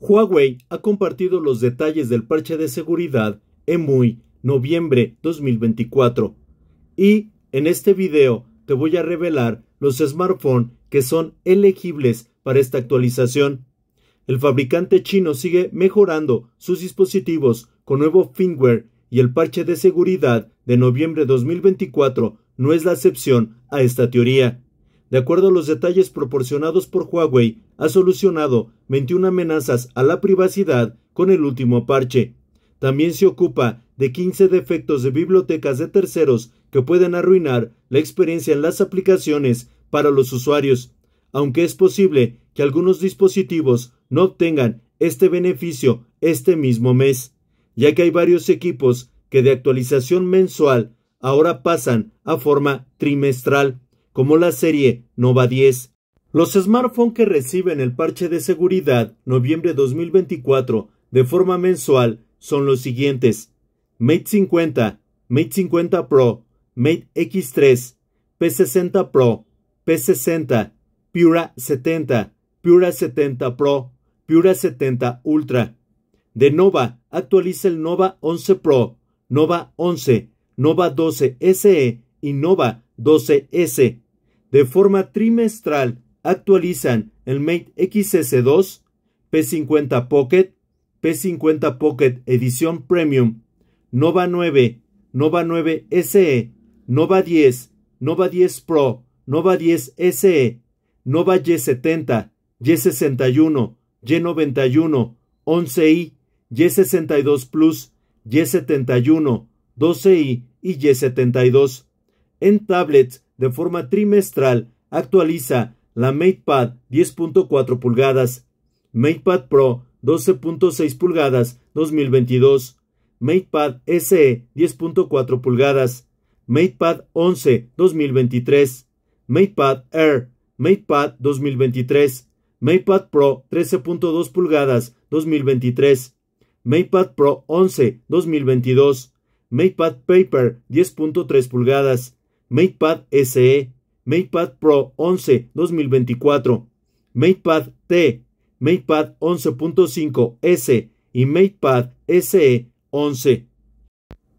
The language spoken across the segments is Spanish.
Huawei ha compartido los detalles del parche de seguridad EMUI noviembre 2024 y en este video te voy a revelar los smartphones que son elegibles para esta actualización. El fabricante chino sigue mejorando sus dispositivos con nuevo firmware y el parche de seguridad de noviembre 2024 no es la excepción a esta teoría. De acuerdo a los detalles proporcionados por Huawei, ha solucionado 21 amenazas a la privacidad con el último parche. También se ocupa de 15 defectos de bibliotecas de terceros que pueden arruinar la experiencia en las aplicaciones para los usuarios. Aunque es posible que algunos dispositivos no obtengan este beneficio este mismo mes, ya que hay varios equipos que de actualización mensual ahora pasan a forma trimestral como la serie Nova 10. Los smartphones que reciben el parche de seguridad noviembre 2024 de forma mensual son los siguientes: Mate 50, Mate 50 Pro, Mate X3, P60 Pro, P60, Pura 70, Pura 70 Pro, Pura 70 Ultra. De Nova actualiza el Nova 11 Pro, Nova 11, Nova 12 SE y Nova 12S de forma trimestral actualizan el Mate XS2, P50 Pocket, P50 Pocket Edición Premium, Nova 9, Nova 9 SE, Nova 10, Nova 10 Pro, Nova 10 SE, Nova Y70, Y61, Y91, 11i, Y62 Plus, Y71, 12i y Y72 en tablets de forma trimestral, actualiza la MatePad 10.4 pulgadas, MatePad Pro 12.6 pulgadas 2022, MatePad SE 10.4 pulgadas, MatePad 11 2023, MatePad Air, MatePad 2023, MatePad Pro 13.2 pulgadas 2023, MatePad Pro 11 2022, MatePad Paper 10.3 pulgadas, MatePad SE, MatePad Pro 11 2024, MatePad T, MatePad 11.5 S y MatePad SE 11.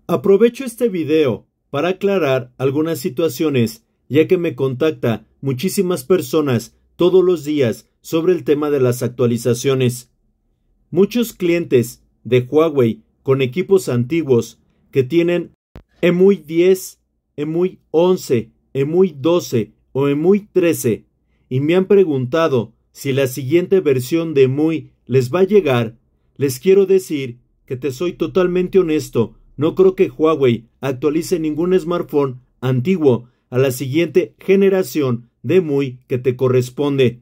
Aprovecho este video para aclarar algunas situaciones, ya que me contacta muchísimas personas todos los días sobre el tema de las actualizaciones. Muchos clientes de Huawei con equipos antiguos que tienen EMUI 10 EMUI 11, EMUI 12 o EMUI 13 y me han preguntado si la siguiente versión de EMUI les va a llegar, les quiero decir que te soy totalmente honesto, no creo que Huawei actualice ningún smartphone antiguo a la siguiente generación de EMUI que te corresponde.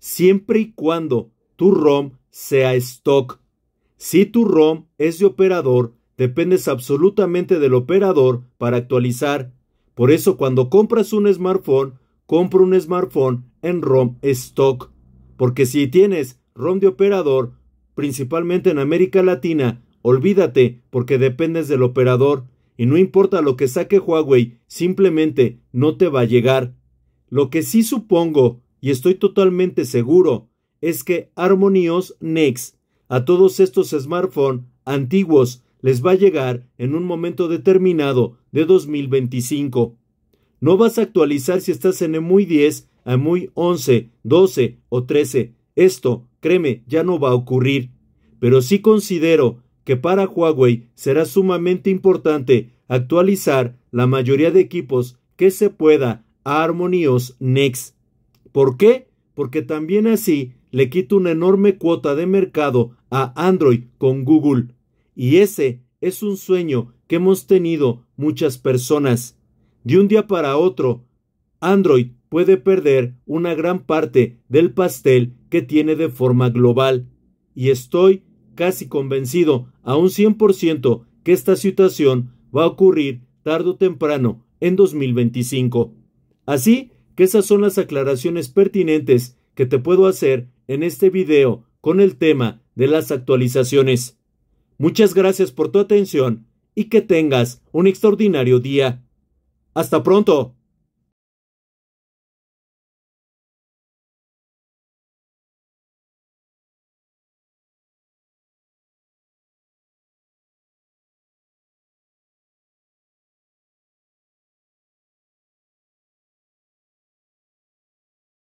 Siempre y cuando tu ROM sea stock. Si tu ROM es de operador, dependes absolutamente del operador para actualizar. Por eso cuando compras un smartphone, compra un smartphone en ROM stock. Porque si tienes ROM de operador, principalmente en América Latina, olvídate porque dependes del operador y no importa lo que saque Huawei, simplemente no te va a llegar. Lo que sí supongo y estoy totalmente seguro es que HarmonyOS Next a todos estos smartphones antiguos les va a llegar en un momento determinado de 2025. No vas a actualizar si estás en EMUI 10, EMUI 11, 12 o 13. Esto, créeme, ya no va a ocurrir. Pero sí considero que para Huawei será sumamente importante actualizar la mayoría de equipos que se pueda a HarmonyOS Next. ¿Por qué? Porque también así le quita una enorme cuota de mercado a Android con Google. Y ese es un sueño que hemos tenido muchas personas. De un día para otro, Android puede perder una gran parte del pastel que tiene de forma global. Y estoy casi convencido a un 100% que esta situación va a ocurrir tarde o temprano en 2025. Así que esas son las aclaraciones pertinentes que te puedo hacer en este video con el tema de las actualizaciones. Muchas gracias por tu atención y que tengas un extraordinario día. Hasta pronto.